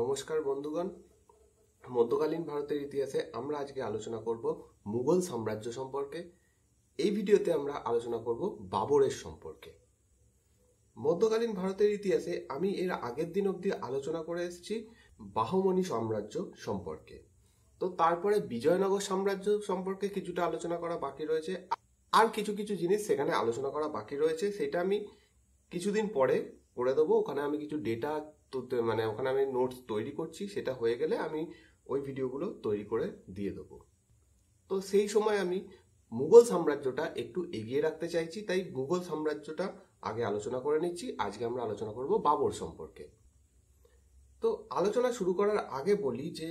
নমস্কার বন্ধুগণ মধ্যকালীন ভারতের ইতিহাসে আমরা আজকে আলোচনা করব মুঘল সাম্রাজ্য সম্পর্কে এই ভিডিওতে আমরা আলোচনা করব বাবরের সম্পর্কে মধ্যকালীন ভারতের ইতিহাসে আমি এর আগের দিন অবধি আলোচনা করে এসেছি বাহমণি সাম্রাজ্য সম্পর্কে তো তারপরে বিজয়নগর সাম্রাজ্য সম্পর্কে কিছুটা আলোচনা করা বাকি রয়েছে আর কিছু কিছু জিনিস সেখানে আলোচনা করা বাকি রয়েছে সেটা আমি কিছুদিন পরে করে দেবো ওখানে আমি কিছু ডেটা মানে ওখানে আমি নোটস তৈরি করছি সেটা হয়ে গেলে আমি ওই ভিডিওগুলো তৈরি করে দিয়ে দেবো তো সেই সময় আমি মুঘল সাম্রাজ্যটা একটু এগিয়ে রাখতে চাইছি তাই মুঘল সাম্রাজ্যটা আগে আলোচনা করে নিচ্ছি আজকে আমরা আলোচনা করব বাবর সম্পর্কে তো আলোচনা শুরু করার আগে বলি যে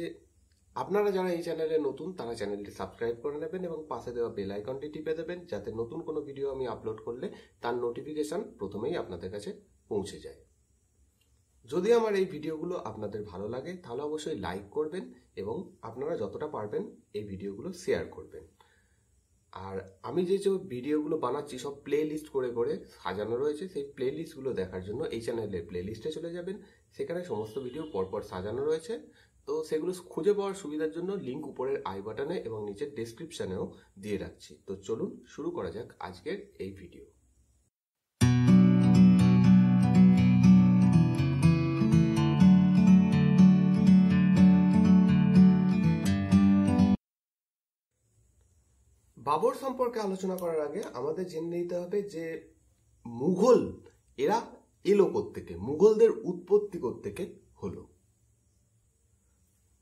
আপনারা যারা এই চ্যানেলে নতুন তারা চ্যানেলটি সাবস্ক্রাইব করে নেবেন এবং পাশে দেওয়া বেল আইকনটি টিপে দেবেন যাতে নতুন কোনো ভিডিও আমি আপলোড করলে তার নোটিফিকেশান প্রথমেই আপনাদের কাছে পৌঁছে যায় যদি আমার এই ভিডিওগুলো আপনাদের ভালো লাগে তাহলে অবশ্যই লাইক করবেন এবং আপনারা যতটা পারবেন এই ভিডিওগুলো শেয়ার করবেন আর আমি যে যে ভিডিওগুলো বানাচ্ছি সব প্লে লিস্ট করে করে সাজানো রয়েছে সেই প্লে লিস্টগুলো দেখার জন্য এই চ্যানেলের প্লে লিস্টে চলে যাবেন সেখানে সমস্ত ভিডিও পরপর সাজানো রয়েছে তো সেগুলো খুঁজে পাওয়ার সুবিধার জন্য লিঙ্ক উপরের আই বাটনে এবং নিচের ডেসক্রিপশানেও দিয়ে রাখছি তো চলুন শুরু করা যাক আজকের এই ভিডিও বাবর সম্পর্কে আলোচনা করার আগে আমাদের জেনে নিতে হবে যে মুঘল এরা এলো থেকে মুঘলদের উৎপত্তি থেকে হলো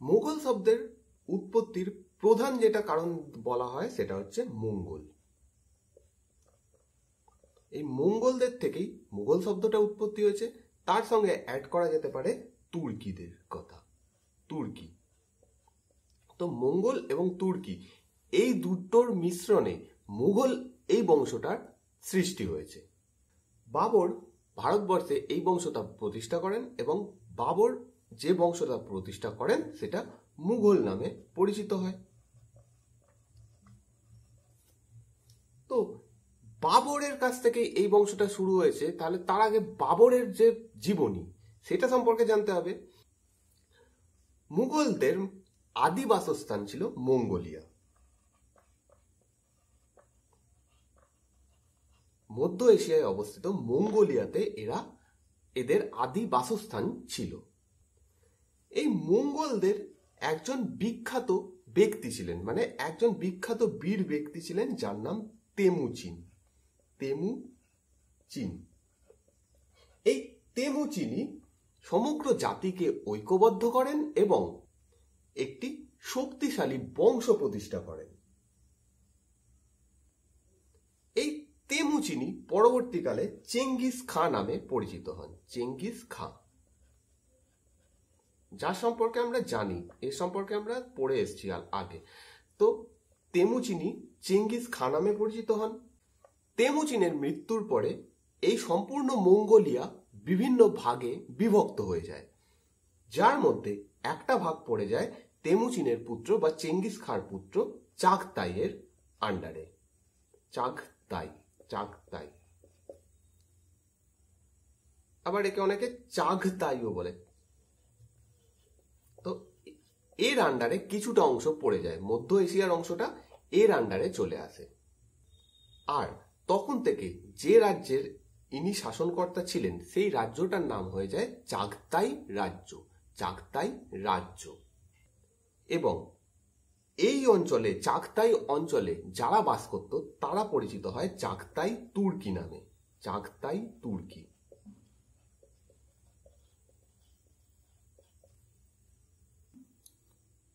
মুঘল শব্দের উৎপত্তির প্রধান যেটা কারণ বলা হয় সেটা হচ্ছে মঙ্গল এই মঙ্গলদের থেকেই মুঘল শব্দটা উৎপত্তি হয়েছে তার সঙ্গে অ্যাড করা যেতে পারে তুর্কিদের কথা তুর্কি তো মঙ্গল এবং তুর্কি এই দুটোর মিশ্রণে মুঘল এই বংশটার সৃষ্টি হয়েছে বাবর ভারতবর্ষে এই বংশটা প্রতিষ্ঠা করেন এবং বাবর যে বংশটা প্রতিষ্ঠা করেন সেটা মুঘল নামে পরিচিত হয় তো বাবরের কাছ থেকে এই বংশটা শুরু হয়েছে তাহলে তার আগে বাবরের যে জীবনী সেটা সম্পর্কে জানতে হবে মুঘলদের আদি বাসস্থান ছিল মঙ্গোলিয়া মধ্য এশিয়ায় অবস্থিত মঙ্গোলিয়াতে এরা এদের আদি বাসস্থান ছিল এই মঙ্গলদের একজন বিখ্যাত ব্যক্তি ছিলেন মানে একজন বিখ্যাত বীর ব্যক্তি ছিলেন যার নাম তেমু চিন তেমু চিন এই তেমু চিনি সমগ্র জাতিকে ঐক্যবদ্ধ করেন এবং একটি শক্তিশালী বংশ প্রতিষ্ঠা করেন তেমুচিনি পরবর্তীকালে চেঙ্গিস খাঁ নামে পরিচিত হন চেঙ্গিস খাঁ যা সম্পর্কে আমরা জানি এ সম্পর্কে আমরা পড়ে এসেছি আগে তো তেমুচিনি চেঙ্গিস খাঁ নামে পরিচিত হন তেমুচিনের মৃত্যুর পরে এই সম্পূর্ণ মঙ্গোলিয়া বিভিন্ন ভাগে বিভক্ত হয়ে যায় যার মধ্যে একটা ভাগ পড়ে যায় তেমুচিনের পুত্র বা চেঙ্গিস খাঁর পুত্র চাকতাইয়ের আন্ডারে চাকতাই চাগতাই আবার একে অনেকে চাগতাইও বলে তো এর আন্ডারে কিছুটা অংশ পড়ে যায় মধ্য এশিয়ার অংশটা এর আন্ডারে চলে আসে আর তখন থেকে যে রাজ্যের ইনি শাসনকর্তা ছিলেন সেই রাজ্যটার নাম হয়ে যায় চাগতাই রাজ্য চাগতাই রাজ্য এবং এই অঞ্চলে চাকতাই অঞ্চলে যারা বাস করত তারা পরিচিত হয় চাকতাই তুর্কি নামে চাকতাই তুর্কি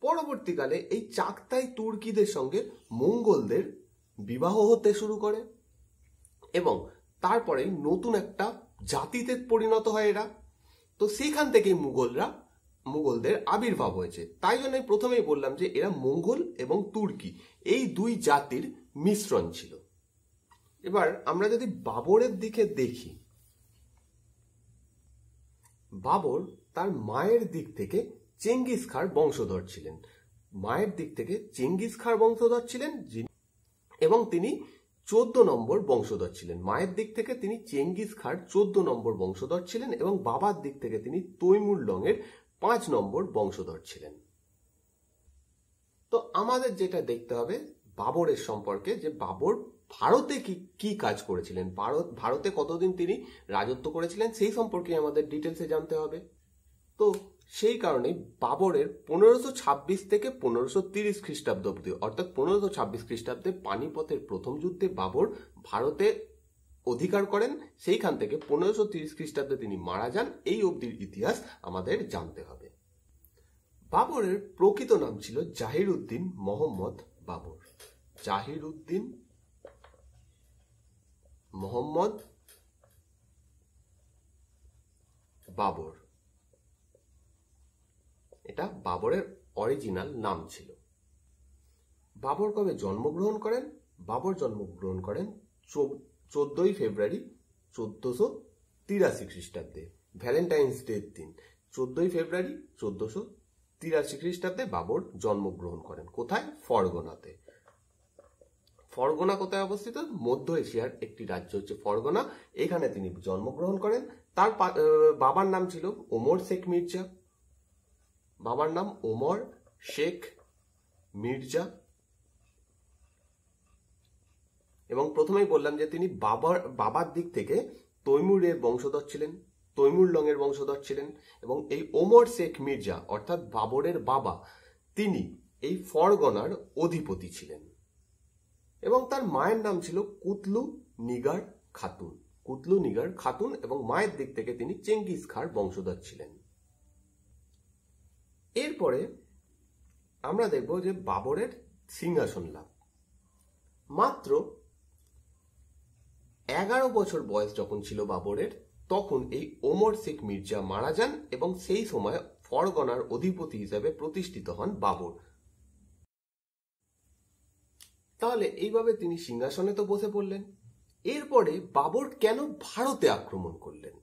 পরবর্তীকালে এই চাকতাই তুর্কিদের সঙ্গে মঙ্গলদের বিবাহ হতে শুরু করে এবং তারপরে নতুন একটা জাতিতে পরিণত হয় এরা তো সেখান থেকেই মুঘলরা মুঘলদের আবির্ভাব হয়েছে তাই জন্য প্রথমেই বললাম যে এরা মঙ্গল এবং তুর্কি এই দুই জাতির মিশ্রণ ছিল এবার আমরা যদি বাবরের দিকে দেখি বাবর তার মায়ের দিক থেকে চেঙ্গিস খার বংশধর ছিলেন মায়ের দিক থেকে চেঙ্গিস খার বংশধর ছিলেন এবং তিনি চোদ্দ নম্বর বংশধর ছিলেন মায়ের দিক থেকে তিনি চেঙ্গিস খার চোদ্দ নম্বর বংশধর ছিলেন এবং বাবার দিক থেকে তিনি তৈমুর লং এর পাঁচ নম্বর বংশধর ছিলেন তো আমাদের যেটা দেখতে হবে বাবরের সম্পর্কে যে বাবর ভারতে কি কি কাজ করেছিলেন ভারত ভারতে কতদিন তিনি রাজত্ব করেছিলেন সেই সম্পর্কে আমাদের ডিটেলসে জানতে হবে তো সেই কারণে বাবরের পনেরোশো ছাব্বিশ থেকে পনেরোশো তিরিশ খ্রিস্টাব্দ অবধি অর্থাৎ পনেরোশো ছাব্বিশ খ্রিস্টাব্দে পানিপথের প্রথম যুদ্ধে বাবর ভারতে অধিকার করেন সেইখান থেকে পনেরোশো তিরিশ খ্রিস্টাব্দে তিনি মারা যান এই অবধির ইতিহাস আমাদের জানতে হবে বাবরের প্রকৃত নাম ছিল জাহির উদ্দিন মোহাম্মদ বাবর জাহির উদ্দিন মোহাম্মদ বাবর এটা বাবরের অরিজিনাল নাম ছিল বাবর কবে জন্মগ্রহণ করেন বাবর জন্মগ্রহণ করেন চোদ্দই ফেব্রুয়ারি চোদ্দশো তিরাশি খ্রিস্টাব্দে ভ্যালেন্টাইন্স ডের দিন চোদ্দই ফেব্রুয়ারি চোদ্দশো তিরাশি খ্রিস্টাব্দে বাবর জন্মগ্রহণ করেন কোথায় ফরগনাতে ফরগনা কোথায় অবস্থিত মধ্য এশিয়ার একটি রাজ্য হচ্ছে ফরগনা এখানে তিনি জন্মগ্রহণ করেন তার বাবার নাম ছিল ওমর শেখ মির্জা বাবার নাম ওমর শেখ মির্জা এবং প্রথমেই বললাম যে তিনি বাবার বাবার দিক থেকে তৈমুরের বংশধর ছিলেন তৈমুর লংয়ের বংশধর ছিলেন এবং এই ওমর শেখ মির্জা অর্থাৎ বাবরের বাবা তিনি এই ফরগনার অধিপতি ছিলেন এবং তার মায়ের নাম ছিল কুতলু নিগার খাতুন কুতলু নিগার খাতুন এবং মায়ের দিক থেকে তিনি চেঙ্গিস খার বংশধর ছিলেন এরপরে আমরা দেখব যে বাবরের সিংহাসন লাভ মাত্র এগারো বছর বয়স যখন ছিল বাবরের তখন এই ওমর শেখ মির্জা মারা যান এবং সেই সময় ফরগনার অধিপতি হিসাবে প্রতিষ্ঠিত হন বাবর তাহলে এইভাবে তিনি সিংহাসনে তো বসে পড়লেন এরপরে বাবর কেন ভারতে আক্রমণ করলেন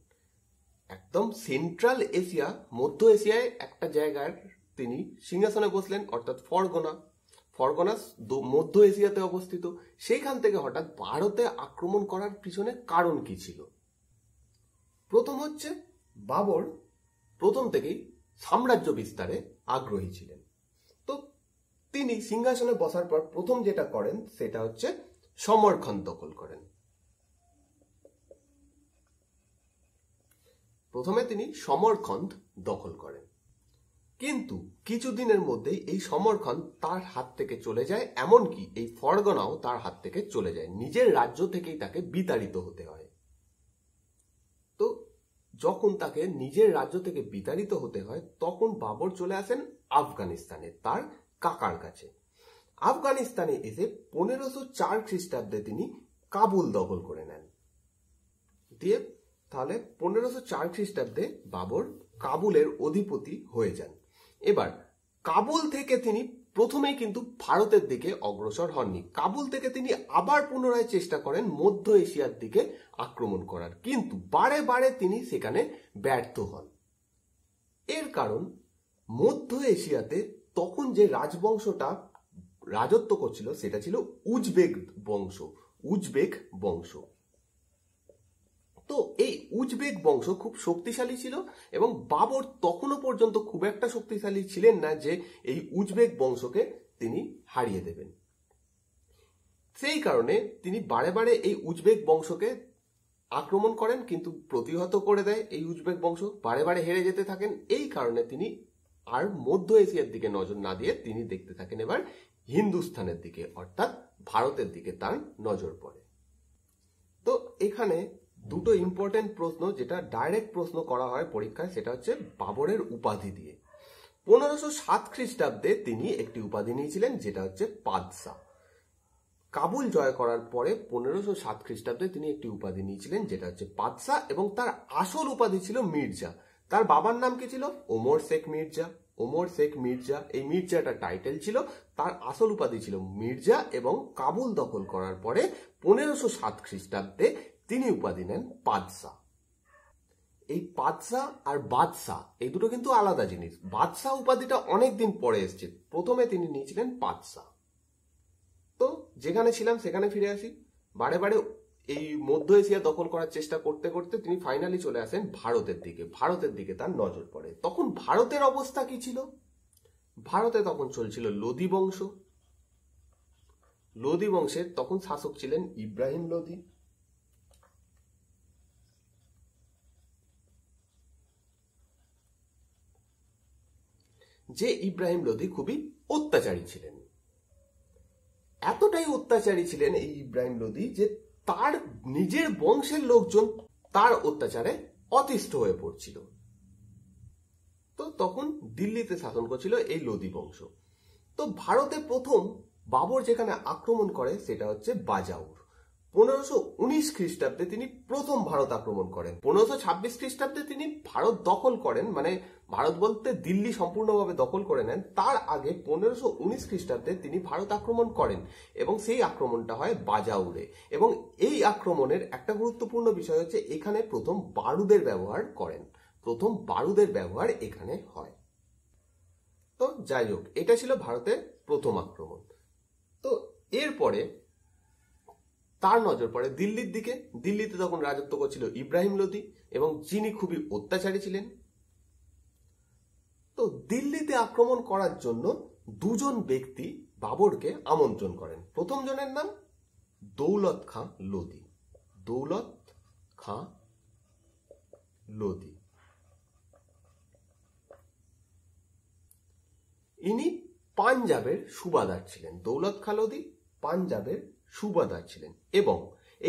একদম সেন্ট্রাল এশিয়া মধ্য এশিয়ায় একটা জায়গার তিনি সিংহাসনে বসলেন অর্থাৎ ফরগনা ফরগনাস মধ্য এশিয়াতে অবস্থিত সেইখান থেকে হঠাৎ ভারতে আক্রমণ করার পিছনে কারণ কি ছিল প্রথম হচ্ছে বাবর প্রথম থেকেই সাম্রাজ্য বিস্তারে আগ্রহী ছিলেন তো তিনি সিংহাসনে বসার পর প্রথম যেটা করেন সেটা হচ্ছে সমরখন দখল করেন প্রথমে তিনি সমরখন্দ দখল করেন কিন্তু কিছুদিনের মধ্যেই এই সমরখন তার হাত থেকে চলে যায় এমনকি এই ফরগনাও তার হাত থেকে চলে যায় নিজের রাজ্য থেকেই তাকে বিতাড়িত হতে হয় তো যখন তাকে নিজের রাজ্য থেকে বিতাড়িত হতে হয় তখন বাবর চলে আসেন আফগানিস্তানে তার কাকার কাছে আফগানিস্তানে এসে পনেরোশো চার খ্রিস্টাব্দে তিনি কাবুল দখল করে নেন দিয়ে তাহলে পনেরোশো চার খ্রিস্টাব্দে বাবর কাবুলের অধিপতি হয়ে যান এবার কাবুল থেকে তিনি প্রথমে কিন্তু ভারতের দিকে অগ্রসর হননি কাবুল থেকে তিনি আবার পুনরায় চেষ্টা করেন মধ্য এশিয়ার দিকে আক্রমণ করার কিন্তু বারে বারে তিনি সেখানে ব্যর্থ হন এর কারণ মধ্য এশিয়াতে তখন যে রাজবংশটা রাজত্ব করছিল সেটা ছিল উজবেক বংশ উজবেক বংশ তো এই উজবেক বংশ খুব শক্তিশালী ছিল এবং বাবর তখনও পর্যন্ত খুব একটা শক্তিশালী ছিলেন না যে এই উজবেক বংশকে তিনি হারিয়ে দেবেন সেই কারণে তিনি বারে বারে এই উজবেক বংশকে আক্রমণ করেন কিন্তু প্রতিহত করে দেয় এই উজবেক বংশ বারে বারে হেরে যেতে থাকেন এই কারণে তিনি আর মধ্য এশিয়ার দিকে নজর না দিয়ে তিনি দেখতে থাকেন এবার হিন্দুস্থানের দিকে অর্থাৎ ভারতের দিকে তার নজর পড়ে তো এখানে দুটো ইম্পর্টেন্ট প্রশ্ন যেটা ডাইরেক্ট প্রশ্ন করা হয় পরীক্ষায় সেটা হচ্ছে বাবরের উপাধি দিয়ে পনেরোশো সাত খ্রিস্টাব্দে তিনি একটি উপাধি নিয়েছিলেন যেটা হচ্ছে পাদশা কাবুল জয় করার পরে পনেরোশো সাত খ্রিস্টাব্দে তিনি একটি উপাধি নিয়েছিলেন যেটা হচ্ছে পাদশা এবং তার আসল উপাধি ছিল মির্জা তার বাবার নাম কি ছিল ওমর শেখ মির্জা ওমর শেখ মির্জা এই মির্জাটা টাইটেল ছিল তার আসল উপাধি ছিল মির্জা এবং কাবুল দখল করার পরে পনেরোশো সাত খ্রিস্টাব্দে তিনি উপাধি নেন পাদশাহ এই পাদশাহ আর বাদশাহ এই দুটো কিন্তু আলাদা জিনিস বাদশাহ উপাধিটা অনেক দিন পরে এসছে প্রথমে তিনি নিয়েছিলেন পাদশাহ তো যেখানে ছিলাম সেখানে ফিরে আসি বারে বারে এই মধ্য এশিয়া দখল করার চেষ্টা করতে করতে তিনি ফাইনালি চলে আসেন ভারতের দিকে ভারতের দিকে তার নজর পড়ে তখন ভারতের অবস্থা কি ছিল ভারতে তখন চলছিল লোদি বংশ লোদি বংশের তখন শাসক ছিলেন ইব্রাহিম লোদি যে ইব্রাহিম লোদি খুবই অত্যাচারী ছিলেন এতটাই অত্যাচারী ছিলেন এই ইব্রাহিম লোদি যে তার নিজের বংশের লোকজন তার অত্যাচারে অতিষ্ঠ হয়ে পড়ছিল তো তখন দিল্লিতে শাসন করছিল এই লোদি বংশ তো ভারতে প্রথম বাবর যেখানে আক্রমণ করে সেটা হচ্ছে বাজাউর পনেরোশো উনিশ খ্রিস্টাব্দে তিনি প্রথম ভারত আক্রমণ করেন পনেরোশো ছাব্বিশ খ্রিস্টাব্দে তিনি ভারত দখল করেন মানে ভারত বলতে দিল্লি সম্পূর্ণভাবে দখল করে নেন তার আগে পনেরোশো উনিশ খ্রিস্টাব্দে তিনি ভারত আক্রমণ করেন এবং সেই আক্রমণটা হয় বাজাউরে এবং এই আক্রমণের একটা গুরুত্বপূর্ণ বিষয় হচ্ছে এখানে প্রথম বারুদের ব্যবহার করেন প্রথম বারুদের ব্যবহার এখানে হয় তো যাই হোক এটা ছিল ভারতের প্রথম আক্রমণ তো এরপরে তার নজর পড়ে দিল্লির দিকে দিল্লিতে তখন রাজত্ব করছিল ইব্রাহিম লোদি এবং যিনি খুবই অত্যাচারী ছিলেন তো দিল্লিতে আক্রমণ করার জন্য দুজন ব্যক্তি বাবরকে আমন্ত্রণ করেন প্রথম জনের নাম দৌলত খাঁ লোদি দৌলত খাঁ লোদি ইনি পাঞ্জাবের সুবাদার ছিলেন দৌলত খাঁ লোদি পাঞ্জাবের সুবাদার ছিলেন এবং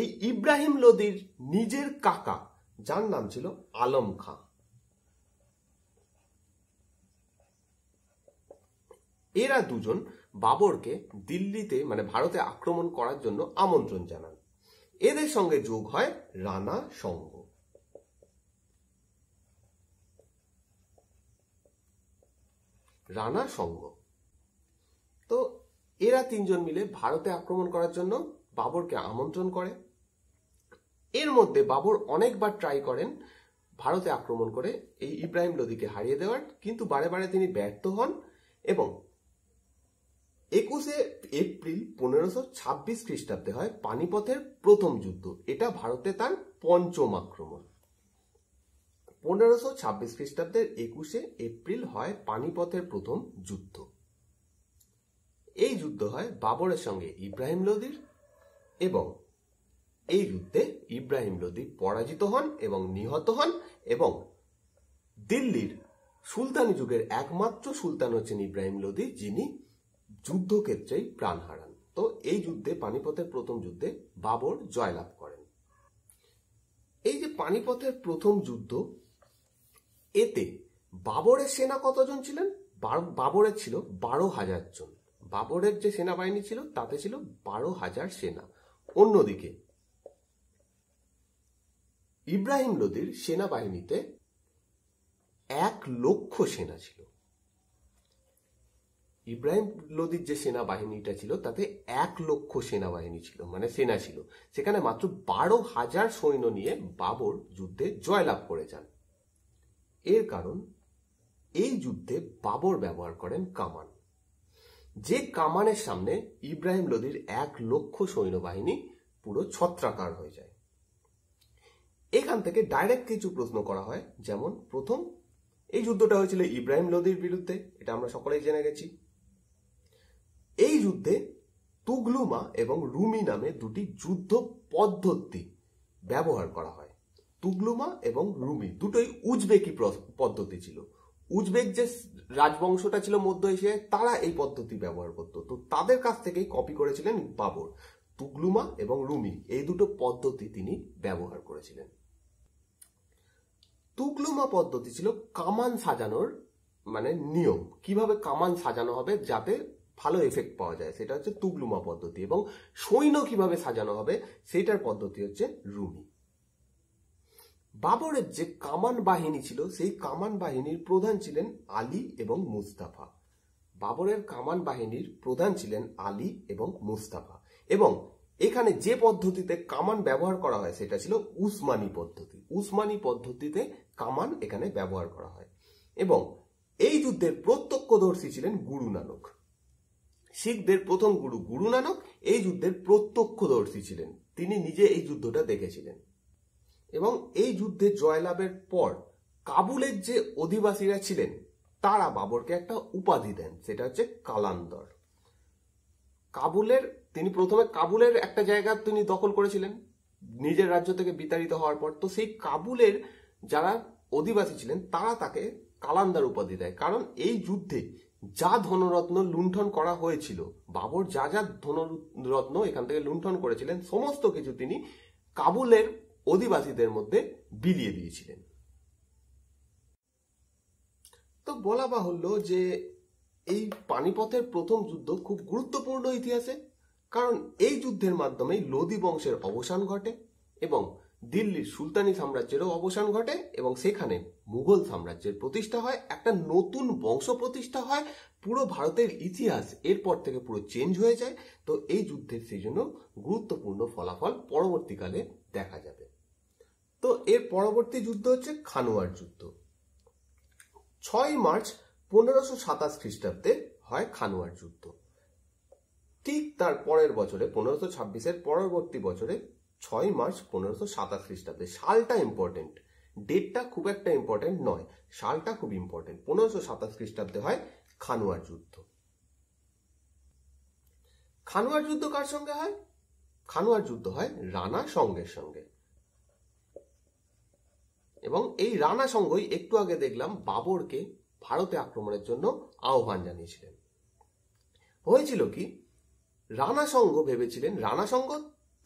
এই ইব্রাহিম লোদির নিজের কাকা যার নাম ছিল আলম খাঁ এরা দুজন বাবরকে দিল্লিতে মানে ভারতে আক্রমণ করার জন্য আমন্ত্রণ জানান এদের সঙ্গে যোগ হয় রানা সংঘ রানা সংঘ তো এরা তিনজন মিলে ভারতে আক্রমণ করার জন্য বাবরকে আমন্ত্রণ করে এর মধ্যে বাবর অনেকবার ট্রাই করেন ভারতে আক্রমণ করে এই ইব্রাহিম লোদিকে হারিয়ে দেওয়ার কিন্তু বারে বারে তিনি ব্যর্থ হন এবং একুশে এপ্রিল পনেরোশো ছাব্বিশ খ্রিস্টাব্দে হয় পানিপথের প্রথম যুদ্ধ এটা ভারতে তার পঞ্চম আক্রমণ পনেরোশো ছাব্বিশ খ্রিস্টাব্দের একুশে এপ্রিল হয় পানিপথের প্রথম যুদ্ধ এই যুদ্ধ হয় বাবরের সঙ্গে ইব্রাহিম লোদির এবং এই যুদ্ধে ইব্রাহিম লোদি পরাজিত হন এবং নিহত হন এবং দিল্লির সুলতানি যুগের একমাত্র সুলতান হচ্ছেন ইব্রাহিম লোদি যিনি যুদ্ধক্ষেত্রেই প্রাণ হারান তো এই যুদ্ধে পানিপথের প্রথম যুদ্ধে বাবর জয়লাভ করেন এই যে পানিপথের প্রথম যুদ্ধ এতে বাবরের সেনা কতজন ছিলেন বাবরের ছিল বারো হাজার জন বাবরের যে সেনাবাহিনী ছিল তাতে ছিল বারো হাজার সেনা অন্যদিকে ইব্রাহিম লোদির সেনাবাহিনীতে এক লক্ষ সেনা ছিল ইব্রাহিম লোদির যে সেনাবাহিনীটা ছিল তাতে এক লক্ষ সেনাবাহিনী ছিল মানে সেনা ছিল সেখানে মাত্র বারো হাজার সৈন্য নিয়ে বাবর যুদ্ধে জয়লাভ করে যান এর কারণ এই যুদ্ধে বাবর ব্যবহার করেন কামান যে কামানের সামনে ইব্রাহিম লোদির এক লক্ষ সৈন্যবাহিনী পুরো ছত্রাকার হয়ে যায় এখান থেকে ডাইরেক্ট কিছু প্রশ্ন করা হয় যেমন প্রথম এই যুদ্ধটা হয়েছিল ইব্রাহিম লোদির বিরুদ্ধে এটা আমরা সকলেই জেনে গেছি এই যুদ্ধে তুগলুমা এবং রুমি নামে দুটি যুদ্ধ পদ্ধতি ব্যবহার করা হয় তুগলুমা এবং রুমি দুটোই উজবেকি পদ্ধতি ছিল উজবেক যে রাজবংশটা ছিল মধ্য এশিয়ায় তারা এই পদ্ধতি ব্যবহার করত তো তাদের কাছ থেকেই কপি করেছিলেন বাবর তুগলুমা এবং রুমি এই দুটো পদ্ধতি তিনি ব্যবহার করেছিলেন তুগলুমা পদ্ধতি ছিল কামান সাজানোর মানে নিয়ম কিভাবে কামান সাজানো হবে যাতে ভালো এফেক্ট পাওয়া যায় সেটা হচ্ছে তুগলুমা পদ্ধতি এবং সৈন্য কিভাবে সাজানো হবে সেটার পদ্ধতি হচ্ছে রুমি বাবরের যে কামান বাহিনী ছিল সেই কামান বাহিনীর প্রধান ছিলেন আলী এবং মুস্তাফা বাবরের কামান বাহিনীর প্রধান ছিলেন আলী এবং মুস্তাফা এবং এখানে যে পদ্ধতিতে কামান ব্যবহার করা হয় সেটা ছিল উসমানি পদ্ধতি উসমানি পদ্ধতিতে কামান এখানে ব্যবহার করা হয় এবং এই যুদ্ধের প্রত্যক্ষদর্শী ছিলেন গুরু নানক শিখদের প্রথম গুরু গুরু নানক এই যুদ্ধের প্রত্যক্ষদর্শী ছিলেন তিনি নিজে এই যুদ্ধটা দেখেছিলেন এবং এই যুদ্ধে জয়লাভের পর কাবুলের যে অধিবাসীরা ছিলেন তারা বাবরকে একটা উপাধি দেন সেটা হচ্ছে কালান্দর কাবুলের তিনি প্রথমে কাবুলের একটা জায়গা তিনি দখল করেছিলেন নিজের রাজ্য থেকে বিতাড়িত হওয়ার পর তো সেই কাবুলের যারা অধিবাসী ছিলেন তারা তাকে কালান্দার উপাধি দেয় কারণ এই যুদ্ধে যা ধনরত্ন লুণ্ঠন করা হয়েছিল বাবর যা যা ধনরত্ন এখান থেকে লুণ্ঠন করেছিলেন সমস্ত কিছু তিনি কাবুলের অধিবাসীদের মধ্যে বিলিয়ে দিয়েছিলেন তো বলা বাহুল্য যে এই পানিপথের প্রথম যুদ্ধ খুব গুরুত্বপূর্ণ ইতিহাসে কারণ এই যুদ্ধের মাধ্যমেই লোদি বংশের অবসান ঘটে এবং দিল্লির সুলতানি সাম্রাজ্যেরও অবসান ঘটে এবং সেখানে মুঘল সাম্রাজ্যের প্রতিষ্ঠা হয় একটা নতুন বংশ প্রতিষ্ঠা হয় পুরো ভারতের ইতিহাস এরপর থেকে পুরো চেঞ্জ হয়ে যায় তো এই যুদ্ধের সেই জন্য গুরুত্বপূর্ণ ফলাফল পরবর্তীকালে দেখা যাবে তো এর পরবর্তী যুদ্ধ হচ্ছে খানোয়ার যুদ্ধ ছয় মার্চ পনেরোশো সাতাশ খ্রিস্টাব্দে হয় খানোয়ার যুদ্ধ ঠিক তার পরের বছরে পনেরোশো ছাব্বিশের পরবর্তী বছরে ছয় মার্চ পনেরোশো সাতাশ খ্রিস্টাব্দে সালটা ইম্পর্টেন্ট ডেটটা খুব একটা ইম্পর্টেন্ট নয় সালটা খুব ইম্পর্টেন্ট পনেরোশো সাতাশ খ্রিস্টাব্দে হয় খানোয়ার যুদ্ধ খানোয়ার যুদ্ধ কার সঙ্গে হয় খানোয়ার যুদ্ধ হয় রানা সঙ্গের সঙ্গে এবং এই রানা সঙ্গই একটু আগে দেখলাম বাবরকে ভারতে আক্রমণের জন্য আহ্বান জানিয়েছিলেন হয়েছিল কি রানা সঙ্গ ভেবেছিলেন রানা সঙ্গ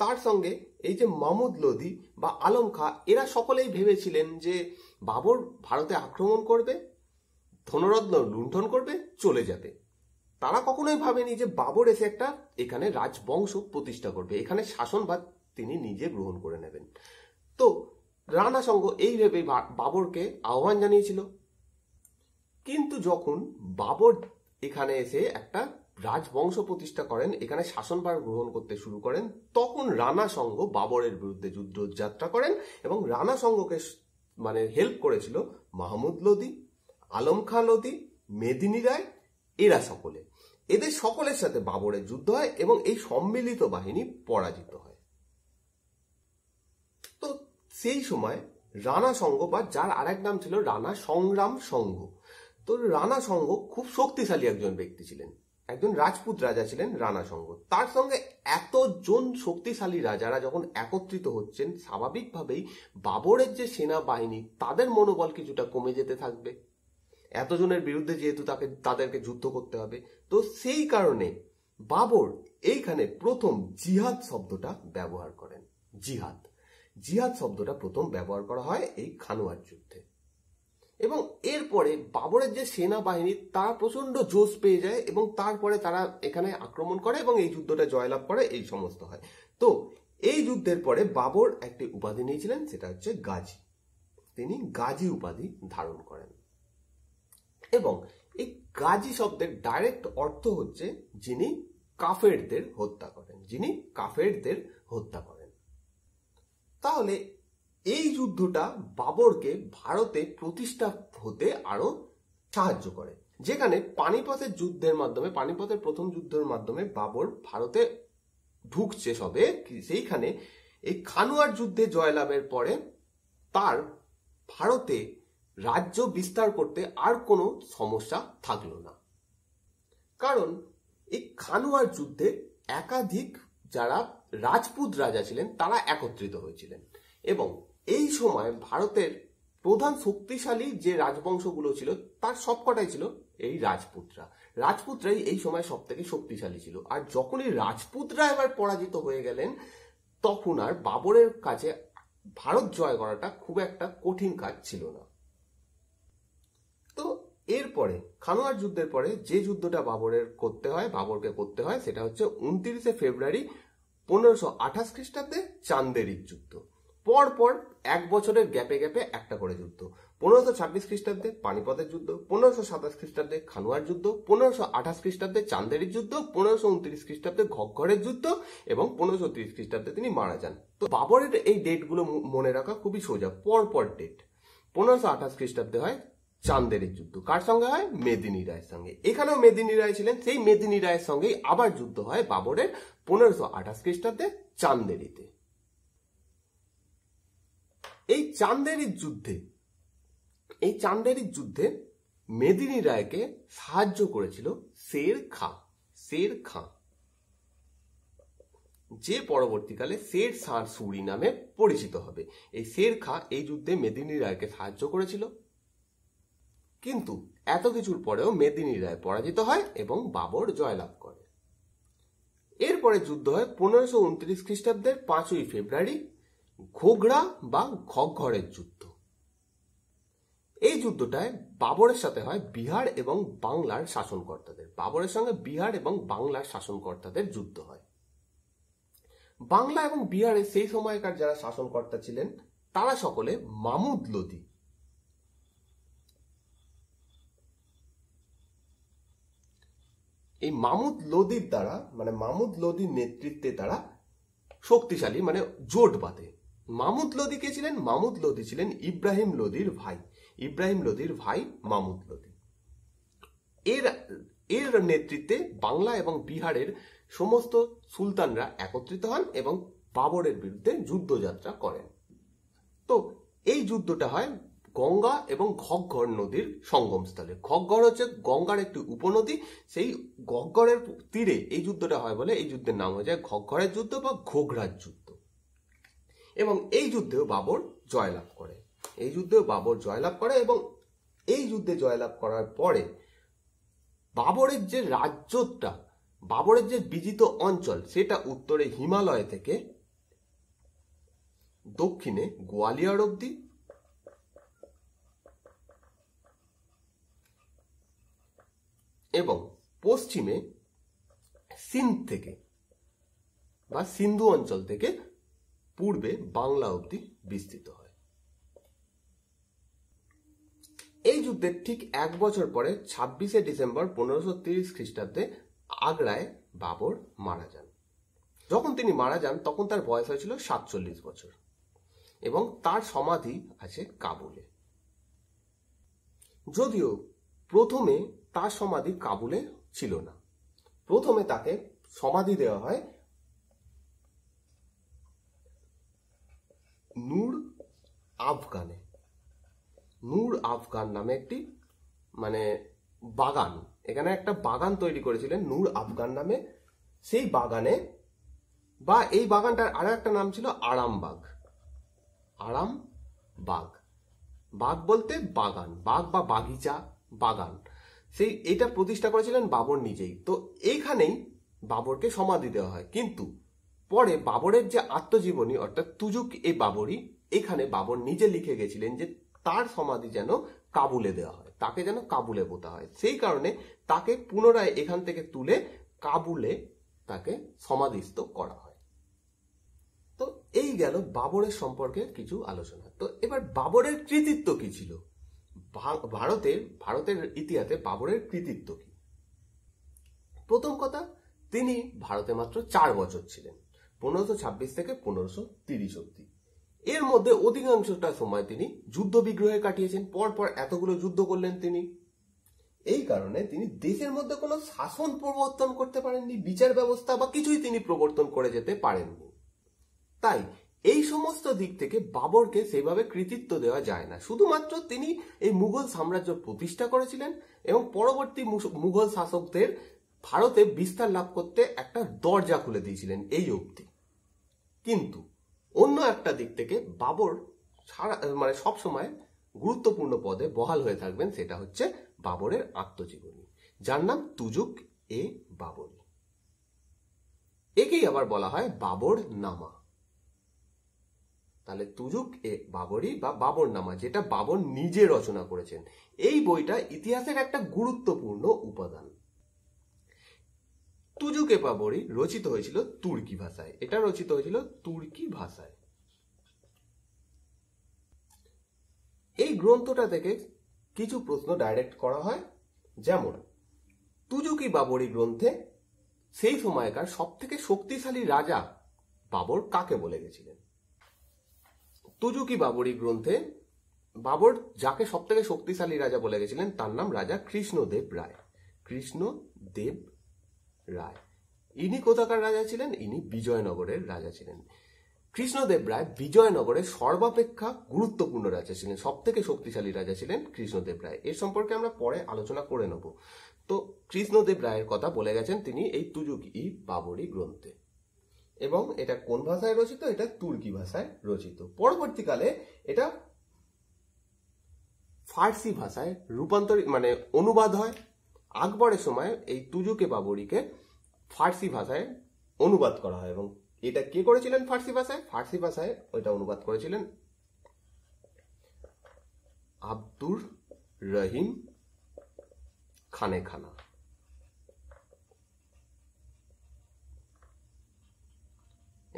তার সঙ্গে এই যে মাহমুদ লোধি বা আলম খা এরা সকলেই ভেবেছিলেন যে বাবর ভারতে আক্রমণ করবে ধনরত্ন লুণ্ঠন করবে চলে যাবে তারা কখনোই ভাবেনি যে বাবর এসে একটা এখানে রাজবংশ প্রতিষ্ঠা করবে এখানে শাসনভার তিনি নিজে গ্রহণ করে নেবেন তো রানা সঙ্গ এই ভেবে বাবরকে আহ্বান জানিয়েছিল কিন্তু যখন বাবর এখানে এসে একটা রাজবংশ প্রতিষ্ঠা করেন এখানে শাসনভার গ্রহণ করতে শুরু করেন তখন রানা সঙ্গ বাবরের বিরুদ্ধে যুদ্ধ যাত্রা করেন এবং রানা সংঘকে মানে হেল্প করেছিল মাহমুদ লোদি আলম খা লোদি মেদিনী রায় এরা সকলে এদের সকলের সাথে বাবরের যুদ্ধ হয় এবং এই সম্মিলিত বাহিনী পরাজিত হয় সেই সময় রানা সংঘ বা যার আরেক নাম ছিল রানা সংগ্রাম সংঘ তো রানা সংঘ খুব শক্তিশালী একজন ব্যক্তি ছিলেন একজন রাজপুত রাজা ছিলেন রানা সংঘ তার সঙ্গে এতজন শক্তিশালী রাজারা যখন একত্রিত হচ্ছেন স্বাভাবিকভাবেই বাবরের যে সেনাবাহিনী তাদের মনোবল কিছুটা কমে যেতে থাকবে এতজনের বিরুদ্ধে যেহেতু তাকে তাদেরকে যুদ্ধ করতে হবে তো সেই কারণে বাবর এইখানে প্রথম জিহাদ শব্দটা ব্যবহার করেন জিহাদ জিহাদ শব্দটা প্রথম ব্যবহার করা হয় এই খানোয়ার যুদ্ধে এবং এরপরে বাবরের যে সেনাবাহিনী তারা প্রচন্ড জোশ পেয়ে যায় এবং তারপরে তারা এখানে আক্রমণ করে এবং এই যুদ্ধটা জয়লাভ করে এই সমস্ত হয় তো এই যুদ্ধের পরে বাবর একটি উপাধি নিয়েছিলেন সেটা হচ্ছে গাজী তিনি গাজী উপাধি ধারণ করেন এবং এই গাজী শব্দের ডাইরেক্ট অর্থ হচ্ছে যিনি কাফেরদের হত্যা করেন যিনি কাফেরদের হত্যা করেন তাহলে এই যুদ্ধটা বাবরকে ভারতে প্রতিষ্ঠা হতে আরো সাহায্য করে যেখানে পানিপথের যুদ্ধের মাধ্যমে পানিপথের প্রথম যুদ্ধের মাধ্যমে বাবর ভারতে ঢুকছে সবে সেইখানে এই খানুয়ার যুদ্ধে জয়লাভের পরে তার ভারতে রাজ্য বিস্তার করতে আর কোনো সমস্যা থাকলো না কারণ এই খানুয়ার যুদ্ধে একাধিক যারা রাজপুত রাজা ছিলেন তারা একত্রিত হয়েছিলেন এবং এই সময় ভারতের প্রধান শক্তিশালী যে রাজবংশগুলো ছিল তার সবকটাই ছিল এই রাজপুতরা রাজপুতরাই এই সময় সব থেকে শক্তিশালী ছিল আর যখনই রাজপুতরা এবার পরাজিত হয়ে গেলেন তখন আর বাবরের কাছে ভারত জয় করাটা খুব একটা কঠিন কাজ ছিল না তো এরপরে খানোয়ার যুদ্ধের পরে যে যুদ্ধটা বাবরের করতে হয় বাবরকে করতে হয় সেটা হচ্ছে উনত্রিশে ফেব্রুয়ারি পনেরোশো আঠাশ খ্রিস্টাব্দে চান্দের ঈদ যুদ্ধ পরপর এক বছরের গ্যাপে গ্যাপে একটা করে যুদ্ধ পনেরোশো ছাব্বিশ খ্রিস্টাব্দে পানিপথের যুদ্ধ পনেরোশো সাতাশ খ্রিস্টাব্দে খানুয়ার যুদ্ধ পনেরোশো আঠাশ খ্রিস্টাব্দে চান্দেরির যুদ্ধ পনেরোশো উনত্রিশ খ্রিস্টাব্দে ঘকঘরের যুদ্ধ এবং পনেরোশো ত্রিশ খ্রিস্টাব্দে তিনি মারা যান তো বাবরের এই ডেটগুলো মনে রাখা খুবই সোজা পরপর ডেট পনেরোশো আঠাশ খ্রিস্টাব্দে হয় চান্দেরের যুদ্ধ কার সঙ্গে হয় মেদিনী রায়ের সঙ্গে এখানেও মেদিনী রায় ছিলেন সেই মেদিনী রায়ের সঙ্গেই আবার যুদ্ধ হয় বাবরের পনেরোশো আঠাশ খ্রিস্টাব্দে চান্দেরিতে এই চান্দেরির যুদ্ধে এই চান্দেরির যুদ্ধে মেদিনী রায়কে সাহায্য করেছিল শের খা শের খা যে পরবর্তীকালে শের সার সুরি নামে পরিচিত হবে এই শের খা এই যুদ্ধে মেদিনী রায়কে সাহায্য করেছিল কিন্তু এত কিছুর পরেও মেদিনী রায় পরাজিত হয় এবং বাবর জয়লাভ করে এরপরে যুদ্ধ হয় পনেরোশো উনত্রিশ খ্রিস্টাব্দের পাঁচই ফেব্রুয়ারি ঘোগড়া বা ঘগঘরের যুদ্ধ এই যুদ্ধটায় বাবরের সাথে হয় বিহার এবং বাংলার শাসনকর্তাদের বাবরের সঙ্গে বিহার এবং বাংলার শাসনকর্তাদের যুদ্ধ হয় বাংলা এবং বিহারে সেই সময়কার যারা শাসনকর্তা ছিলেন তারা সকলে মামুদ লোদি এই মামুদ লোদির দ্বারা মানে মামুদ লোদির নেতৃত্বে তারা শক্তিশালী মানে জোট বাঁধে মামুদ লোদি কে ছিলেন মামুদ লোদি ছিলেন ইব্রাহিম লোদির ভাই ইব্রাহিম লোদির ভাই মামুদ লোদি এর এর নেতৃত্বে বাংলা এবং বিহারের সমস্ত সুলতানরা একত্রিত হন এবং বাবরের বিরুদ্ধে যুদ্ধযাত্রা করেন তো এই যুদ্ধটা হয় গঙ্গা এবং ঘগ্ঘর নদীর সঙ্গমস্থলে ঘগ্ঘর হচ্ছে গঙ্গার একটি উপনদী সেই ঘগ্ঘরের তীরে এই যুদ্ধটা হয় বলে এই যুদ্ধের নাম হয়ে যায় ঘগ্ঘরের যুদ্ধ বা ঘোঘরার যুদ্ধ এবং এই যুদ্ধেও বাবর জয়লাভ করে এই যুদ্ধেও বাবর জয়লাভ করে এবং এই যুদ্ধে জয়লাভ করার পরে বাবরের যে রাজ্যটা বাবরের যে বিজিত অঞ্চল সেটা উত্তরে হিমালয় থেকে দক্ষিণে গোয়ালিয়র অব্দি এবং পশ্চিমে সিন্ধ থেকে বা সিন্ধু অঞ্চল থেকে পূর্বে বাংলা অবধি বিস্তৃত হয় এই যুদ্ধের ঠিক এক বছর পরে ছাব্বিশে ডিসেম্বর পনেরোশো তিরিশ খ্রিস্টাব্দে আগ্রায় বাবর মারা যান যখন তিনি মারা যান তখন তার বয়স হয়েছিল সাতচল্লিশ বছর এবং তার সমাধি আছে কাবুলে যদিও প্রথমে তার সমাধি কাবুলে ছিল না প্রথমে তাকে সমাধি দেওয়া হয় নূর আফগানে নূর আফগান নামে একটি মানে বাগান এখানে একটা বাগান তৈরি করেছিলেন নূর আফগান নামে সেই বাগানে বা এই বাগানটার আরো একটা নাম ছিল আরামবাগ আরামবাগ বাগ বলতে বাগান বাগ বা বাগিচা বাগান সেই এটা প্রতিষ্ঠা করেছিলেন বাবর নিজেই তো এইখানেই বাবরকে সমাধি দেওয়া হয় কিন্তু পরে বাবরের যে আত্মজীবনী অর্থাৎ তুজুক এ বাবরই এখানে বাবর নিজে লিখে গেছিলেন যে তার সমাধি যেন কাবুলে দেওয়া হয় তাকে যেন কাবুলে পোতা হয় সেই কারণে তাকে পুনরায় এখান থেকে তুলে কাবুলে তাকে সমাধিস্থ করা হয় তো এই গেল বাবরের সম্পর্কে কিছু আলোচনা তো এবার বাবরের কৃতিত্ব কি ছিল ভারতের ভারতের ইতিহাসে বাবরের কৃতিত্ব কি প্রথম কথা তিনি ভারতে মাত্র চার বছর ছিলেন পনেরোশো ছাব্বিশ থেকে পনেরোশো তিরিশ অব্দি এর মধ্যে অধিকাংশটা সময় তিনি যুদ্ধ বিগ্রহে কাটিয়েছেন পরপর এতগুলো যুদ্ধ করলেন তিনি এই কারণে তিনি দেশের মধ্যে কোনো শাসন প্রবর্তন করতে পারেননি বিচার ব্যবস্থা বা কিছুই তিনি প্রবর্তন করে যেতে পারেননি তাই এই সমস্ত দিক থেকে বাবরকে সেভাবে কৃতিত্ব দেওয়া যায় না শুধুমাত্র তিনি এই মুঘল সাম্রাজ্য প্রতিষ্ঠা করেছিলেন এবং পরবর্তী মুঘল শাসকদের ভারতে বিস্তার লাভ করতে একটা দরজা খুলে দিয়েছিলেন এই অবধি কিন্তু অন্য একটা দিক থেকে বাবর সারা মানে সবসময় গুরুত্বপূর্ণ পদে বহাল হয়ে থাকবেন সেটা হচ্ছে বাবরের আত্মজীবনী যার নাম তুজুক এ বাবর একেই আবার বলা হয় বাবর নামা তাহলে তুজুক এ বাবরি বা বাবর নামা যেটা বাবর নিজে রচনা করেছেন এই বইটা ইতিহাসের একটা গুরুত্বপূর্ণ উপাদান তুজুকে বাবরি রচিত হয়েছিল তুর্কি ভাষায় এটা রচিত হয়েছিল তুর্কি ভাষায় এই গ্রন্থটা থেকে কিছু প্রশ্ন ডাইরেক্ট করা হয় যেমন তুজুকি বাবরি গ্রন্থে সেই সময়কার সবথেকে শক্তিশালী রাজা বাবর কাকে বলে গেছিলেন তুজুকি বাবরি গ্রন্থে বাবর যাকে সব থেকে শক্তিশালী রাজা বলে গেছিলেন তার নাম রাজা কৃষ্ণদেব রায় কৃষ্ণদেব রায় ইনি কোথাকার রাজা ছিলেন ইনি বিজয়নগরের রাজা ছিলেন কৃষ্ণদেব রায় বিজয়নগরের সর্বাপেক্ষা গুরুত্বপূর্ণ রাজা ছিলেন সব থেকে শক্তিশালী রাজা ছিলেন কৃষ্ণদেব রায় এর সম্পর্কে আমরা পরে আলোচনা করে নেব তো কৃষ্ণদেব রায়ের কথা বলে গেছেন তিনি এই তুজুকি বাবরি গ্রন্থে এবং এটা কোন ভাষায় রচিত এটা তুর্কি ভাষায় রচিত পরবর্তীকালে এটা ফার্সি ভাষায় রূপান্তরিত মানে অনুবাদ হয় আকবরের সময় এই তুজুকে বাবরিকে ফার্সি ভাষায় অনুবাদ করা হয় এবং এটা কে করেছিলেন ফার্সি ভাষায় ফার্সি ভাষায় ওইটা অনুবাদ করেছিলেন আব্দুর রহিম খানে খানা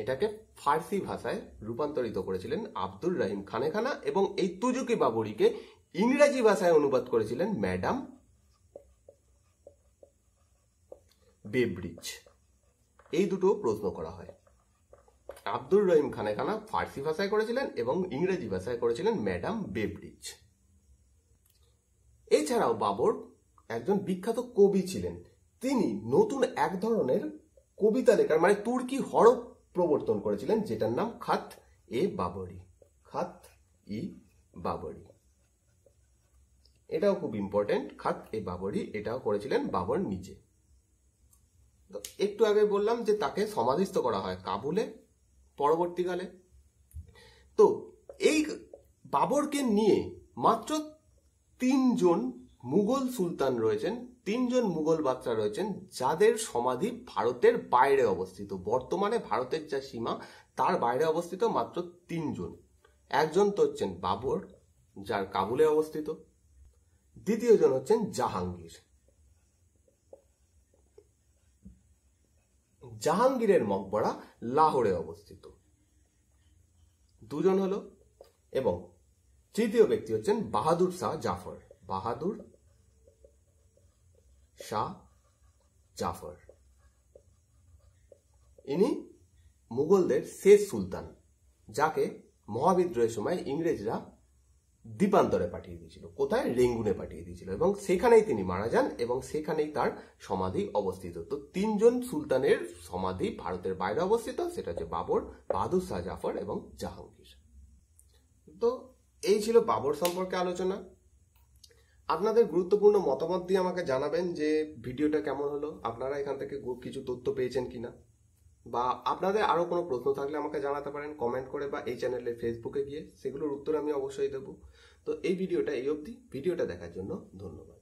এটাকে ফার্সি ভাষায় রূপান্তরিত করেছিলেন আব্দুর রাহিম খানেখানা এবং এই তুজুকি বাবরিকে ইংরাজি ভাষায় অনুবাদ করেছিলেন ম্যাডাম বেব্রিজ এই দুটো প্রশ্ন করা হয় আব্দুর রহিম খানেখানা ফার্সি ভাষায় করেছিলেন এবং ইংরেজি ভাষায় করেছিলেন ম্যাডাম বেব্রিজ এছাড়াও বাবর একজন বিখ্যাত কবি ছিলেন তিনি নতুন এক ধরনের কবিতা লেখার মানে তুর্কি হরপ প্রবর্তন করেছিলেন যেটার নাম খাত এ বাবরি খাত ই বাবরি এটাও খুব ইম্পর্টেন্ট খাত এ বাবরি এটাও করেছিলেন বাবর নিজে একটু আগে বললাম যে তাকে সমাধিস্থ করা হয় কাবুলে পরবর্তীকালে তো এই বাবরকে নিয়ে মাত্র তিনজন মুঘল সুলতান রয়েছেন তিনজন মুঘল বাদশা রয়েছেন যাদের সমাধি ভারতের বাইরে অবস্থিত বর্তমানে ভারতের যা সীমা তার বাইরে অবস্থিত মাত্র তিনজন একজন তো হচ্ছেন বাবর যার কাবুলে অবস্থিত দ্বিতীয় জন হচ্ছেন জাহাঙ্গীর জাহাঙ্গীরের মকবরা লাহোরে অবস্থিত দুজন হলো এবং তৃতীয় ব্যক্তি হচ্ছেন বাহাদুর শাহ জাফর বাহাদুর শাহ জাফর ইনি মুঘলদের শেষ সুলতান যাকে মহাবিদ্রোহের সময় ইংরেজরা দ্বীপান্তরে পাঠিয়ে দিয়েছিল কোথায় রেঙ্গুনে পাঠিয়ে দিয়েছিল এবং সেখানেই তিনি মারা যান এবং সেখানেই তার সমাধি অবস্থিত তো তিনজন সুলতানের সমাধি ভারতের বাইরে অবস্থিত সেটা হচ্ছে বাবর বাহাদুর শাহ জাফর এবং জাহাঙ্গীর তো এই ছিল বাবর সম্পর্কে আলোচনা আপনাদের গুরুত্বপূর্ণ মতামত দিয়ে আমাকে জানাবেন যে ভিডিওটা কেমন হলো আপনারা এখান থেকে কিছু তথ্য পেয়েছেন কিনা বা আপনাদের আরও কোনো প্রশ্ন থাকলে আমাকে জানাতে পারেন কমেন্ট করে বা এই চ্যানেলের ফেসবুকে গিয়ে সেগুলোর উত্তর আমি অবশ্যই দেবো তো এই ভিডিওটা এই অবধি ভিডিওটা দেখার জন্য ধন্যবাদ